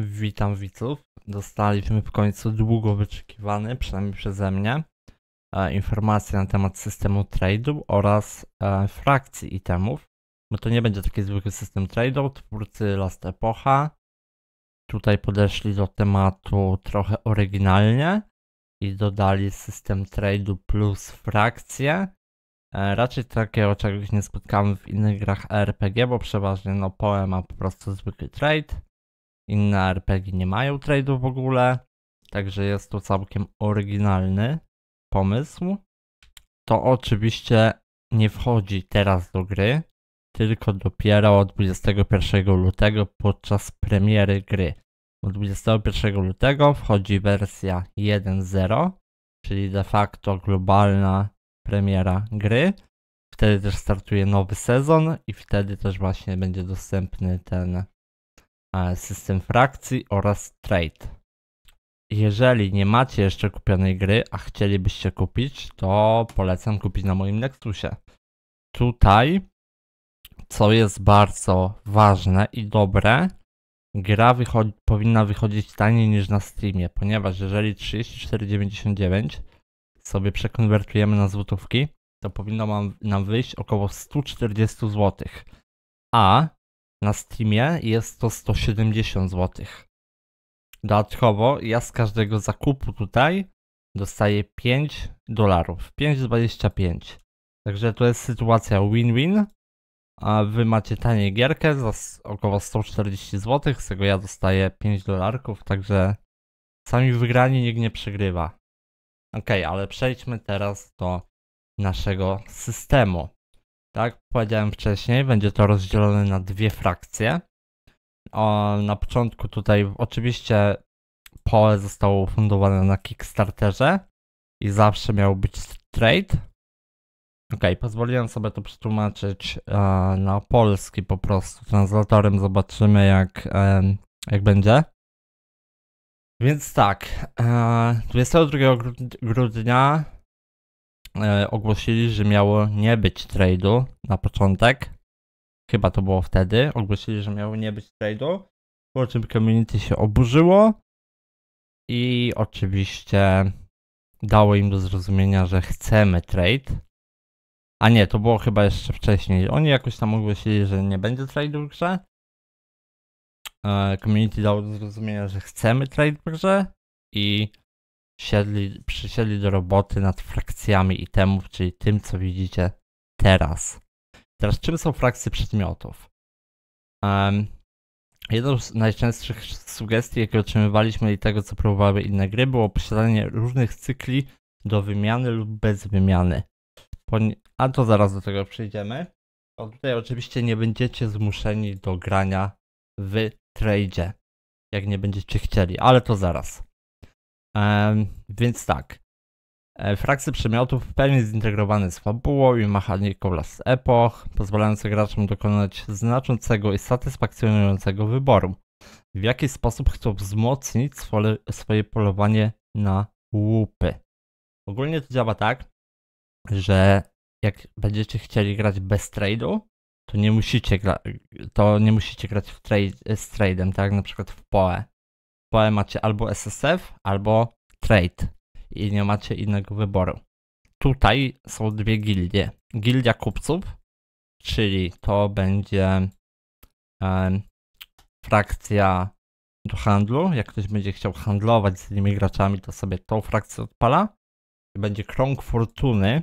Witam widzów. Dostaliśmy w końcu długo wyczekiwany, przynajmniej przeze mnie, e, informacje na temat systemu trade'u oraz e, frakcji itemów, bo to nie będzie taki zwykły system trade'u. Twórcy Last Epocha tutaj podeszli do tematu trochę oryginalnie i dodali system trade'u plus frakcje. E, raczej takiego czegoś nie spotkamy w innych grach RPG, bo przeważnie no poema po prostu zwykły trade inne RPG nie mają trade'u w ogóle, także jest to całkiem oryginalny pomysł. To oczywiście nie wchodzi teraz do gry, tylko dopiero od 21 lutego podczas premiery gry. Od 21 lutego wchodzi wersja 1.0, czyli de facto globalna premiera gry. Wtedy też startuje nowy sezon i wtedy też właśnie będzie dostępny ten E, system frakcji oraz trade. Jeżeli nie macie jeszcze kupionej gry, a chcielibyście kupić, to polecam kupić na moim Nexusie. Tutaj, co jest bardzo ważne i dobre, gra wychodzi, powinna wychodzić taniej niż na streamie, ponieważ jeżeli 34,99 sobie przekonwertujemy na złotówki, to powinno nam, nam wyjść około 140 zł. A na Steamie jest to 170 zł. Dodatkowo ja z każdego zakupu tutaj dostaję 5 dolarów. 5,25. Także to jest sytuacja win-win. A wy macie tanie gierkę za około 140 zł, z tego ja dostaję 5 dolarków, także sami wygrani nikt nie przegrywa. Ok, ale przejdźmy teraz do naszego systemu. Tak, powiedziałem wcześniej, będzie to rozdzielone na dwie frakcje. O, na początku tutaj oczywiście pole zostało ufundowane na Kickstarterze i zawsze miał być trade. Ok, pozwoliłem sobie to przetłumaczyć e, na polski po prostu. Translatorem zobaczymy jak, e, jak będzie. Więc tak, e, 22 grudnia E, ogłosili, że miało nie być trade'u na początek. Chyba to było wtedy. Ogłosili, że miało nie być trade'u. Po czym community się oburzyło i oczywiście dało im do zrozumienia, że chcemy trade. A nie, to było chyba jeszcze wcześniej. Oni jakoś tam ogłosili, że nie będzie trade'u w grze. E, community dało do zrozumienia, że chcemy trade w grze i siedli, przysiedli do roboty nad frakcjami itemów, czyli tym, co widzicie teraz. Teraz, czym są frakcje przedmiotów? Um, jedną z najczęstszych sugestii, jakie otrzymywaliśmy i tego, co próbowały inne gry, było posiadanie różnych cykli do wymiany lub bez wymiany. A to zaraz do tego przejdziemy. O, tutaj oczywiście nie będziecie zmuszeni do grania w trade, jak nie będziecie chcieli, ale to zaraz więc tak. E, frakcje przemiotów w pełni zintegrowane z fabułą i mechaniką las epoch, pozwalające graczom dokonać znaczącego i satysfakcjonującego wyboru, w jaki sposób chcą wzmocnić swoje polowanie na łupy. Ogólnie to działa tak, że jak będziecie chcieli grać bez trade'u, to nie musicie, gra to nie musicie grać w trade, z trade'em, tak jak na przykład w POE, pole macie albo SSF, albo Trade i nie macie innego wyboru. Tutaj są dwie gildie. Gildia kupców, czyli to będzie e, frakcja do handlu. Jak ktoś będzie chciał handlować z innymi graczami, to sobie tą frakcję odpala. I będzie krąg fortuny.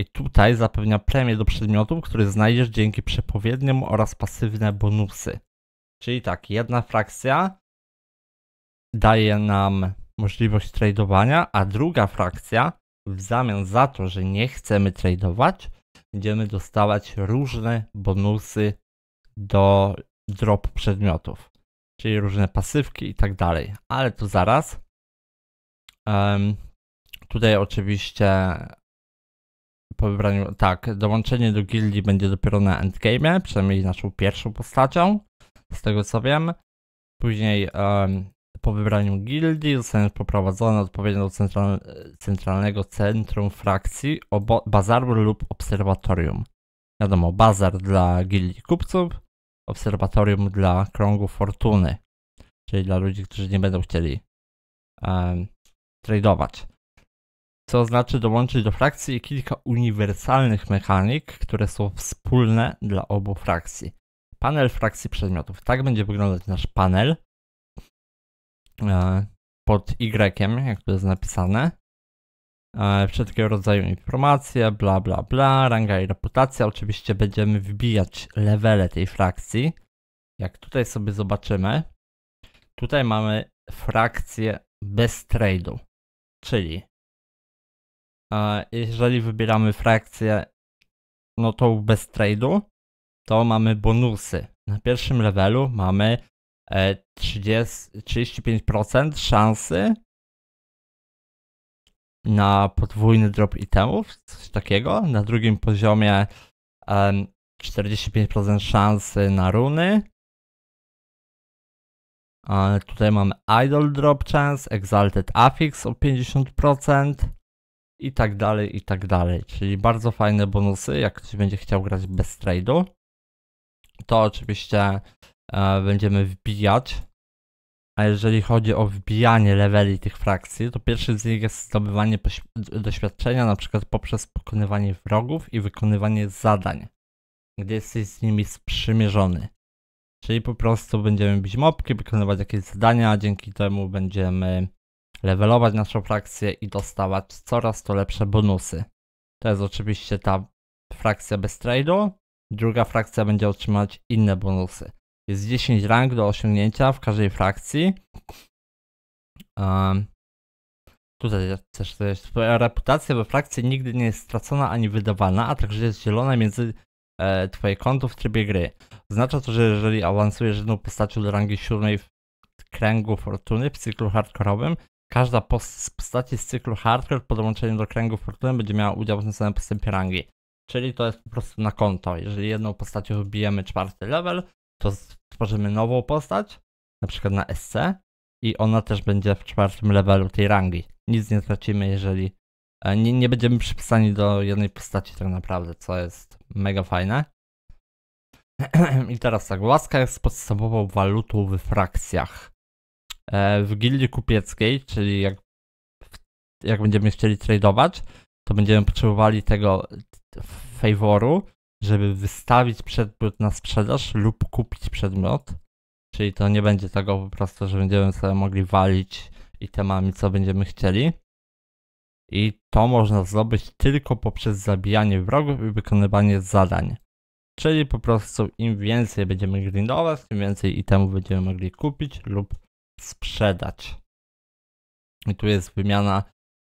I tutaj zapewnia premię do przedmiotów, które znajdziesz dzięki przepowiedniom oraz pasywne bonusy. Czyli tak, jedna frakcja daje nam możliwość tradowania, a druga frakcja w zamian za to, że nie chcemy tradować, będziemy dostawać różne bonusy do drop przedmiotów, czyli różne pasywki i tak dalej, ale to zaraz. Um, tutaj oczywiście po wybraniu, tak, dołączenie do gildii będzie dopiero na endgame, przynajmniej naszą pierwszą postacią, z tego co wiem. Później um, po wybraniu gildii zostanie poprowadzony odpowiednio do central centralnego centrum frakcji, bazaru lub obserwatorium. Wiadomo, bazar dla gildii kupców, obserwatorium dla krągu fortuny, czyli dla ludzi, którzy nie będą chcieli um, tradować. Co znaczy dołączyć do frakcji kilka uniwersalnych mechanik, które są wspólne dla obu frakcji. Panel frakcji przedmiotów. Tak będzie wyglądać nasz panel. E, pod Y, jak to jest napisane. E, wszelkiego rodzaju informacje, bla bla bla, ranga i reputacja. Oczywiście będziemy wbijać levele tej frakcji. Jak tutaj sobie zobaczymy, tutaj mamy frakcję bez trade'u, czyli e, jeżeli wybieramy frakcję no to bez trade'u, to mamy bonusy. Na pierwszym levelu mamy 30, e, 35% szansy na podwójny drop itemów, coś takiego. Na drugim poziomie 45% szansy na runy. E, tutaj mamy Idol Drop Chance, Exalted Affix o 50% i tak dalej, i tak dalej. Czyli bardzo fajne bonusy, jak ktoś będzie chciał grać bez trade'u. To oczywiście E, będziemy wbijać. A jeżeli chodzi o wbijanie leveli tych frakcji, to pierwszy z nich jest zdobywanie doświadczenia, na przykład poprzez pokonywanie wrogów i wykonywanie zadań, gdzie jesteś z nimi sprzymierzony. Czyli po prostu będziemy bić mopki, wykonywać jakieś zadania, a dzięki temu będziemy levelować naszą frakcję i dostawać coraz to lepsze bonusy. To jest oczywiście ta frakcja bez trade'u. Druga frakcja będzie otrzymać inne bonusy. Jest 10 rank do osiągnięcia w każdej frakcji. Um, tutaj też to jest. Reputacja we frakcji nigdy nie jest stracona ani wydawana, a także jest zielona między e, twoje konto w trybie gry. Oznacza to, że jeżeli awansujesz jedną postacią do rangi siódmej w kręgu fortuny w cyklu hardkorowym, każda post z postaci z cyklu hardcore w podłączeniu do kręgu fortuny będzie miała udział w tym samym postępie rangi. Czyli to jest po prostu na konto. Jeżeli jedną postacią wybijemy czwarty level, to stworzymy nową postać, na przykład na SC i ona też będzie w czwartym levelu tej rangi. Nic nie tracimy, jeżeli e, nie, nie będziemy przypisani do jednej postaci tak naprawdę, co jest mega fajne. I teraz tak, łaska jest podstawową walutą w frakcjach. E, w gildii kupieckiej, czyli jak, jak będziemy chcieli tradować, to będziemy potrzebowali tego favoru żeby wystawić przedmiot na sprzedaż lub kupić przedmiot. Czyli to nie będzie tego po prostu, że będziemy sobie mogli walić i temami co będziemy chcieli. I to można zrobić tylko poprzez zabijanie wrogów i wykonywanie zadań. Czyli po prostu im więcej będziemy grindować, tym więcej itemów będziemy mogli kupić lub sprzedać. I tu jest wymiana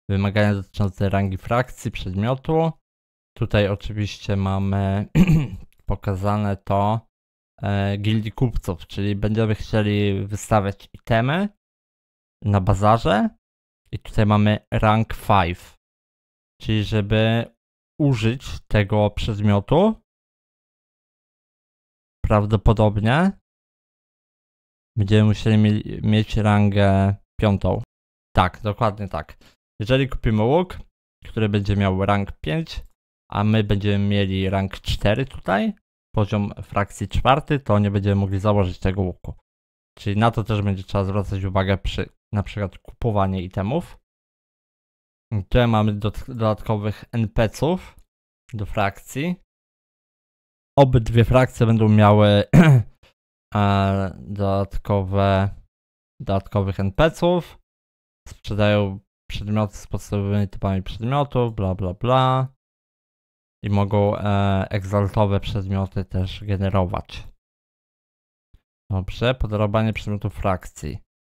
wymagania dotyczące rangi frakcji przedmiotu, Tutaj oczywiście mamy pokazane to e, gildii kupców, czyli będziemy chcieli wystawiać itemy na bazarze i tutaj mamy rank 5, czyli żeby użyć tego przedmiotu prawdopodobnie będziemy musieli mi mieć rangę piątą. Tak, dokładnie tak. Jeżeli kupimy łuk, który będzie miał rank 5, a my będziemy mieli rank 4 tutaj, poziom frakcji czwarty, to nie będziemy mogli założyć tego łuku. Czyli na to też będzie trzeba zwracać uwagę przy na przykład kupowaniu itemów. Tutaj mamy do, dodatkowych NPC-ów do frakcji. Obydwie frakcje będą miały e, dodatkowe, dodatkowych NPC-ów. Sprzedają przedmioty z podstawowymi typami przedmiotów, bla bla bla i mogą e, egzaltowe przedmioty też generować. Dobrze, podarowanie przedmiotów frakcji.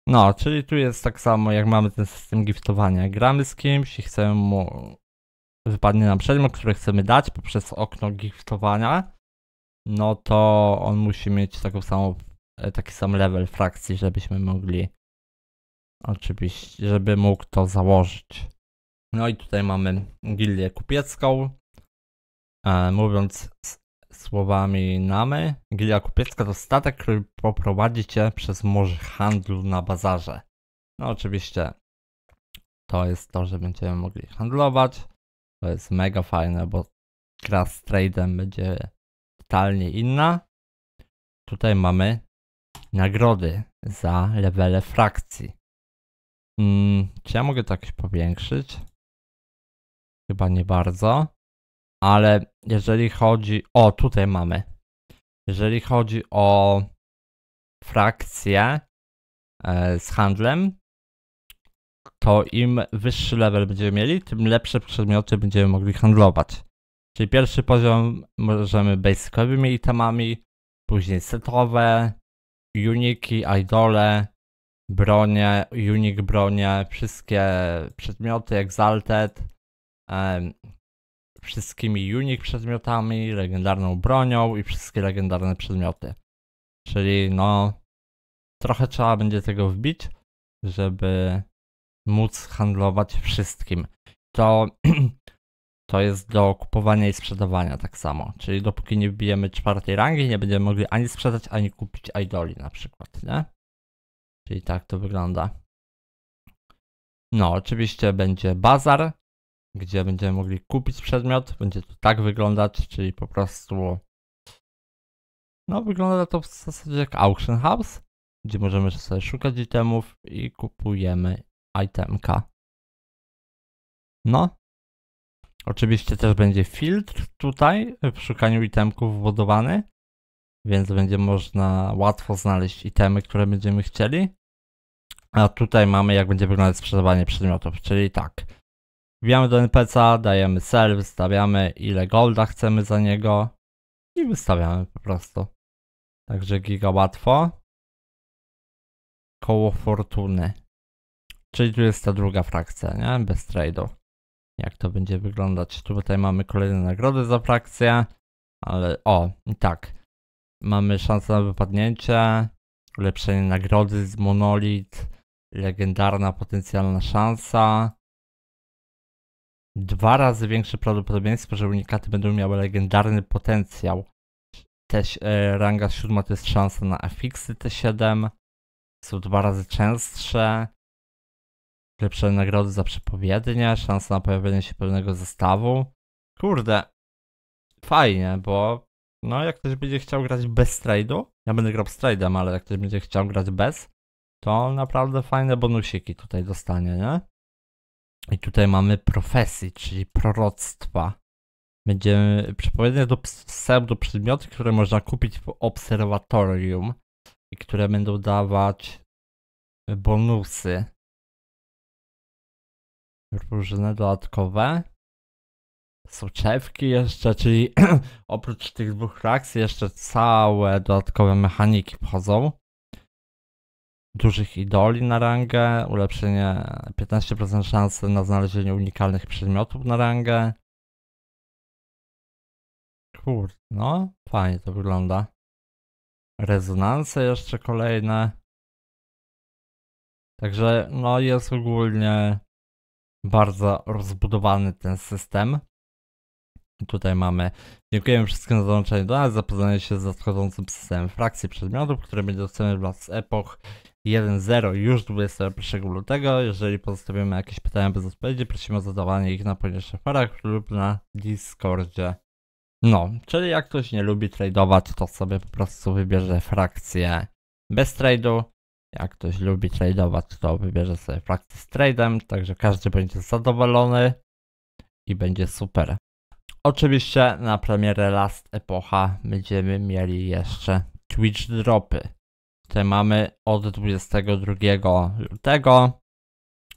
No, czyli tu jest tak samo jak mamy ten system giftowania. Gramy z kimś i chcemy mu... Wypadnie nam przedmiot, który chcemy dać poprzez okno giftowania. No to on musi mieć taką samą, e, taki sam level frakcji, żebyśmy mogli... Oczywiście, żeby mógł to założyć. No i tutaj mamy gildię kupiecką, E, mówiąc słowami Namy, Gilia Kupiecka to statek, który poprowadzi cię przez morze handlu na bazarze. No oczywiście to jest to, że będziemy mogli handlować. To jest mega fajne, bo gra z trade'em będzie totalnie inna. Tutaj mamy nagrody za levele frakcji. Hmm, czy ja mogę to jakoś powiększyć? Chyba nie bardzo ale jeżeli chodzi o, tutaj mamy, jeżeli chodzi o frakcję e, z handlem, to im wyższy level będziemy mieli, tym lepsze przedmioty będziemy mogli handlować. Czyli pierwszy poziom możemy basicowymi itemami, później setowe, uniki, idole, bronie, unik bronie, wszystkie przedmioty, exalted, wszystkimi unique przedmiotami, legendarną bronią i wszystkie legendarne przedmioty. Czyli no, trochę trzeba będzie tego wbić, żeby móc handlować wszystkim. To, to jest do kupowania i sprzedawania tak samo. Czyli dopóki nie wbijemy czwartej rangi, nie będziemy mogli ani sprzedać, ani kupić idoli na przykład, nie? Czyli tak to wygląda. No, oczywiście będzie bazar, gdzie będziemy mogli kupić przedmiot. Będzie to tak wyglądać, czyli po prostu... No wygląda to w zasadzie jak auction house, gdzie możemy sobie szukać itemów i kupujemy itemka. No. Oczywiście też będzie filtr tutaj w szukaniu itemków wbudowany, więc będzie można łatwo znaleźć itemy, które będziemy chcieli. A tutaj mamy jak będzie wyglądać sprzedawanie przedmiotów, czyli tak. Wbijamy do NPC'a, dajemy serw, wystawiamy ile golda chcemy za niego i wystawiamy po prostu. Także giga łatwo. Koło fortuny. Czyli tu jest ta druga frakcja, nie? Bez trade'u. Jak to będzie wyglądać? Tu tutaj mamy kolejne nagrody za frakcję. Ale o, i tak. Mamy szansę na wypadnięcie. Ulepszenie nagrody z monolit. Legendarna potencjalna szansa dwa razy większe prawdopodobieństwo, że unikaty będą miały legendarny potencjał. Też e, ranga siódma to jest szansa na afiksy T7. Są dwa razy częstsze. Lepsze nagrody za przepowiednie, szansa na pojawienie się pewnego zestawu. Kurde, fajnie, bo no jak ktoś będzie chciał grać bez trade'u, ja będę grał z trade'em, ale jak ktoś będzie chciał grać bez, to naprawdę fajne bonusiki tutaj dostanie, nie? I tutaj mamy profesji, czyli proroctwa. Będziemy przepowiednia do pseudo przedmioty, które można kupić w obserwatorium i które będą dawać bonusy. Różne dodatkowe. Soczewki jeszcze, czyli oprócz tych dwóch reakcji jeszcze całe dodatkowe mechaniki wchodzą dużych idoli na rangę, ulepszenie 15% szansy na znalezienie unikalnych przedmiotów na rangę. Kurde, no fajnie to wygląda. Rezonanse jeszcze kolejne. Także no jest ogólnie bardzo rozbudowany ten system. Tutaj mamy. Dziękujemy wszystkim za dołączenie do nas, za się z nadchodzącym systemem frakcji przedmiotów, które będzie dostępne dla epok 1-0 już 21 lutego. Jeżeli pozostawimy jakieś pytania bez odpowiedzi, prosimy o zadawanie ich na poniższych farach lub na Discordzie. No, czyli jak ktoś nie lubi tradować, to sobie po prostu wybierze frakcję bez tradu. Jak ktoś lubi tradować, to wybierze sobie frakcję z tradem, także każdy będzie zadowolony i będzie super. Oczywiście na premierę Last Epocha będziemy mieli jeszcze Twitch dropy te mamy od 22 lutego.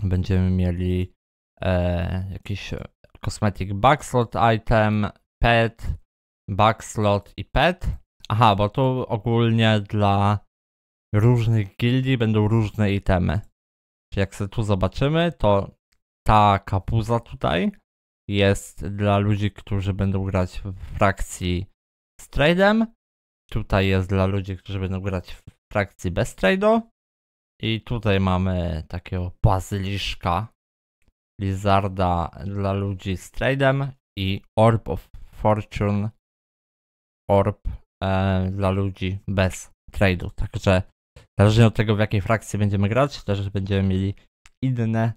Będziemy mieli e, jakiś kosmetyk backslot item, pet, backslot i pet. Aha, bo tu ogólnie dla różnych gildii będą różne itemy. Czyli jak sobie tu zobaczymy, to ta kapuza tutaj jest dla ludzi, którzy będą grać w frakcji z trade'em. Tutaj jest dla ludzi, którzy będą grać w frakcji bez trade'u. I tutaj mamy takiego bazyliszka, Lizarda dla ludzi z trade'em i Orb of Fortune, Orb e, dla ludzi bez trade'u. Także zależnie od tego w jakiej frakcji będziemy grać, też będziemy mieli inne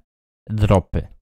dropy.